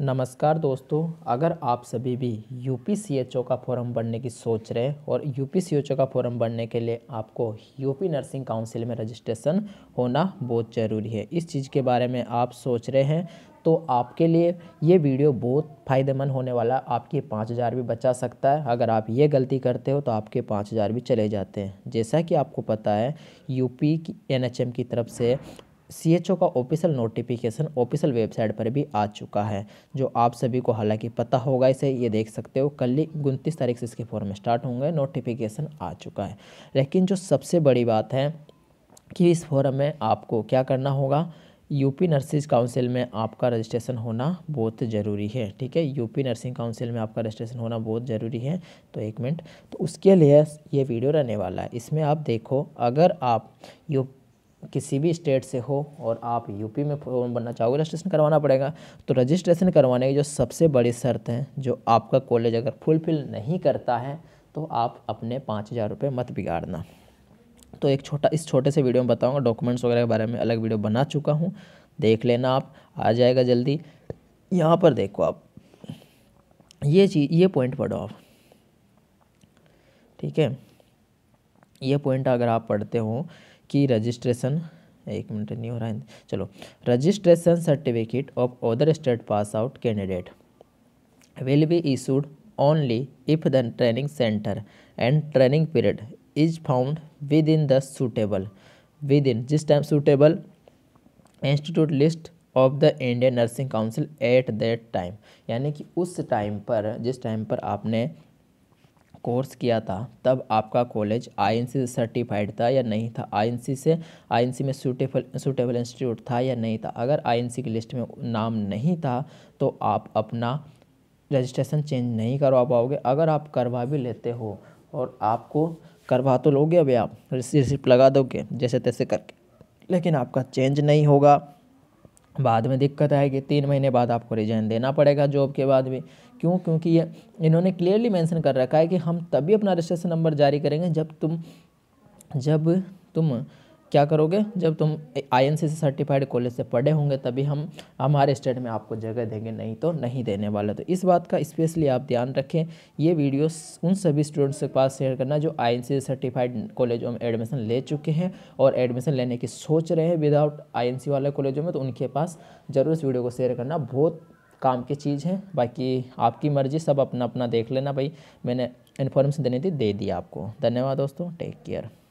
नमस्कार दोस्तों अगर आप सभी भी यू का फॉर्म भरने की सोच रहे हैं और यू का फॉर्म भरने के लिए आपको यूपी नर्सिंग काउंसिल में रजिस्ट्रेशन होना बहुत ज़रूरी है इस चीज़ के बारे में आप सोच रहे हैं तो आपके लिए ये वीडियो बहुत फ़ायदेमंद होने वाला आपके पाँच हज़ार भी बचा सकता है अगर आप ये गलती करते हो तो आपके पाँच हज़ार भी चले जाते हैं जैसा कि आपको पता है यूपी की एनएचएम की तरफ से सीएचओ का ऑफिशियल नोटिफिकेशन ऑफिशियल वेबसाइट पर भी आ चुका है जो आप सभी को हालांकि पता होगा इसे ये देख सकते हो कल ही उनतीस तारीख से इसके फॉर्म स्टार्ट होंगे नोटिफिकेशन आ चुका है लेकिन जो सबसे बड़ी बात है कि इस फॉर्म में आपको क्या करना होगा यूपी नर्सिस काउंसिल में आपका रजिस्ट्रेशन होना बहुत ज़रूरी है ठीक है यूपी नर्सिंग काउंसिल में आपका रजिस्ट्रेशन होना बहुत ज़रूरी है तो एक मिनट तो उसके लिए ये वीडियो रहने वाला है इसमें आप देखो अगर आप यू किसी भी स्टेट से हो और आप यूपी में फॉर्म बनना चाहोगे रजिस्ट्रेशन करवाना पड़ेगा तो रजिस्ट्रेशन करवाने की जो सबसे बड़ी शर्त है जो आपका कॉलेज अगर फुलफिल नहीं करता है तो आप अपने पाँच हज़ार रुपये मत बिगाड़ना तो एक छोटा इस छोटे से वीडियो में बताऊंगा डॉक्यूमेंट्स वगैरह के बारे में अलग वीडियो बना चुका हूँ देख लेना आप आ जाएगा जल्दी यहाँ पर देखो आप ये चीज ये पॉइंट पढ़ो आप ठीक है ये पॉइंट अगर आप पढ़ते हो की रजिस्ट्रेशन एक मिनट नहीं हो रहा है चलो registration certificate of other state pass out candidate will be if the training center and training period is found within the the within जिस time suitable institute list of the Indian nursing council at that time यानी कि उस time पर जिस time पर आपने course किया था तब आपका कॉलेज आई से सर्टिफाइड था या नहीं था आई से आई में सूटेबल सूटेबल इंस्टीट्यूट था या नहीं था अगर आई की लिस्ट में नाम नहीं था तो आप अपना रजिस्ट्रेशन चेंज नहीं करवा पाओगे अगर आप करवा भी लेते हो और आपको करवा तो लोगे अभी आप रिसिप्ट लगा दोगे जैसे तैसे करके लेकिन आपका चेंज नहीं होगा बाद में दिक्कत आएगी तीन महीने बाद आपको रिजाइन देना पड़ेगा जॉब के बाद भी क्यों क्योंकि ये इन्होंने क्लियरली मेंशन कर रखा है कि हम तभी अपना रजिस्ट्रेशन नंबर जारी करेंगे जब तुम जब तुम क्या करोगे जब तुम आई से सर्टिफाइड कॉलेज से पढ़े होंगे तभी हम हमारे स्टेट में आपको जगह देंगे नहीं तो नहीं देने वाला तो इस बात का स्पेशली आप ध्यान रखें ये वीडियो उन सभी स्टूडेंट्स के पास शेयर करना जो आई से सर्टिफाइड कॉलेजों में एडमिशन ले चुके हैं और एडमिशन लेने की सोच रहे हैं विदाउट आई वाले कॉलेजों में तो उनके पास ज़रूर इस वीडियो को शेयर करना बहुत काम की चीज़ है बाकी आपकी मर्ज़ी सब अपना अपना देख लेना भाई मैंने इन्फॉर्मेशन देनी थी दे दी आपको धन्यवाद दोस्तों टेक केयर